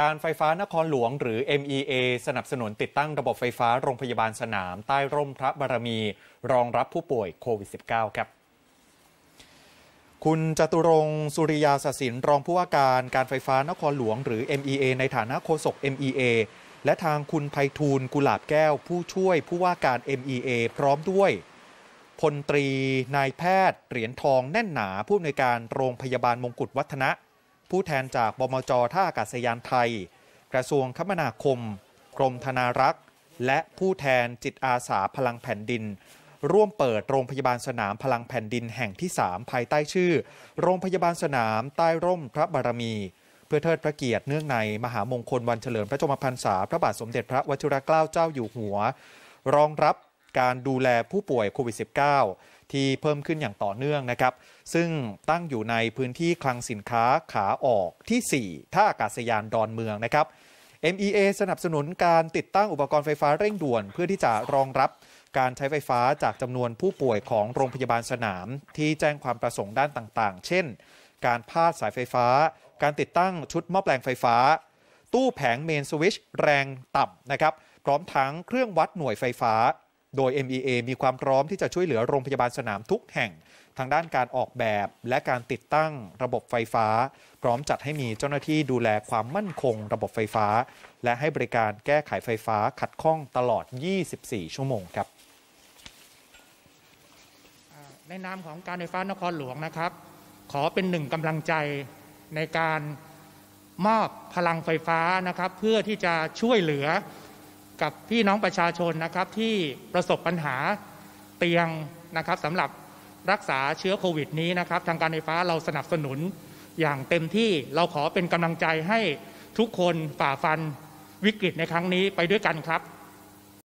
การไฟฟ้านครหลวง หรือ MEA สนับสนุนติดตั้งระบบไฟฟ้าโรงพยาบาลสนาม ใต้ร่มพระบารมี รองรับผู้ป่วยโควิด -19 ครับ คุณจตุรงสุริยาสศินรองผู้ว่าการการไฟฟ้านครหลวง หรือ MEA ในฐานะโฆษก MEA และทางคุณไพฑูรย์กุหลาบแก้ว ผู้ช่วยผู้ว่าการ MEA พร้อมด้วยพลตรีนายแพทย์ เหรียญทองแน่นหนา ผู้อำนวยการโรงพยาบาลมงกุฎวัฒนะผู้แทนจากบมจท่าอากาศยานไทย กระทรวงคมนาคม กรมธนารักษ์และผู้แทนจิตอาสาพลังแผ่นดิน ร่วมเปิดโรงพยาบาลสนามพลังแผ่นดินแห่งที่ 3 ภายใต้ชื่อ โรงพยาบาลสนามใต้ร่มพระบารมี เพื่อเทิดพระเกียรติเนื่องในมหามงคลวันเฉลิมพระชนมพรรษาพระบาทสมเด็จพระวชิรเกล้าเจ้าอยู่หัวรองรับการดูแลผู้ป่วยโควิด -19 ที่เพิ่มขึ้นอย่างต่อเนื่องนะครับ ซึ่งตั้งอยู่ในพื้นที่คลังสินค้าขาออกที่ 4 ท่าอากาศยานดอนเมืองนะครับ MEA สนับสนุนการติดตั้งอุปกรณ์ไฟฟ้าเร่งด่วน เพื่อที่จะรองรับการใช้ไฟฟ้าจากจำนวนผู้ป่วยของโรงพยาบาลสนามที่แจ้งความประสงค์ด้านต่างๆ เช่น การพาดสายไฟฟ้า การติดตั้งชุดมอแปลงไฟฟ้า ตู้แผงเมนสวิชแรงต่ำนะครับ พร้อมทั้งเครื่องวัดหน่วยไฟฟ้าโดย MEA มีความพร้อมที่จะช่วยเหลือโรงพยาบาลสนามทุกแห่งทางด้านการออกแบบและการติดตั้งระบบไฟฟ้า พร้อมจัดให้มีเจ้าหน้าที่ดูแลความมั่นคง ระบบไฟฟ้า และให้บริการแก้ไขไฟฟ้าขัดข้องตลอด 24 ชั่วโมงครับในนามของการไฟฟ้านครหลวงนะครับ ขอเป็นหนึ่งกำลังใจในการมอบพลังไฟฟ้านะครับเพื่อที่จะช่วยเหลือกับพี่น้องประชาชนนะครับที่ประสบปัญหาเตียงนะครับสำหรับรักษาเชื้อโควิดนี้นะครับทางการไฟฟ้าเราสนับสนุนอย่างเต็มที่เราขอเป็นกำลังใจให้ทุกคนฝ่าฟันวิกฤตในครั้งนี้ไปด้วยกันครับ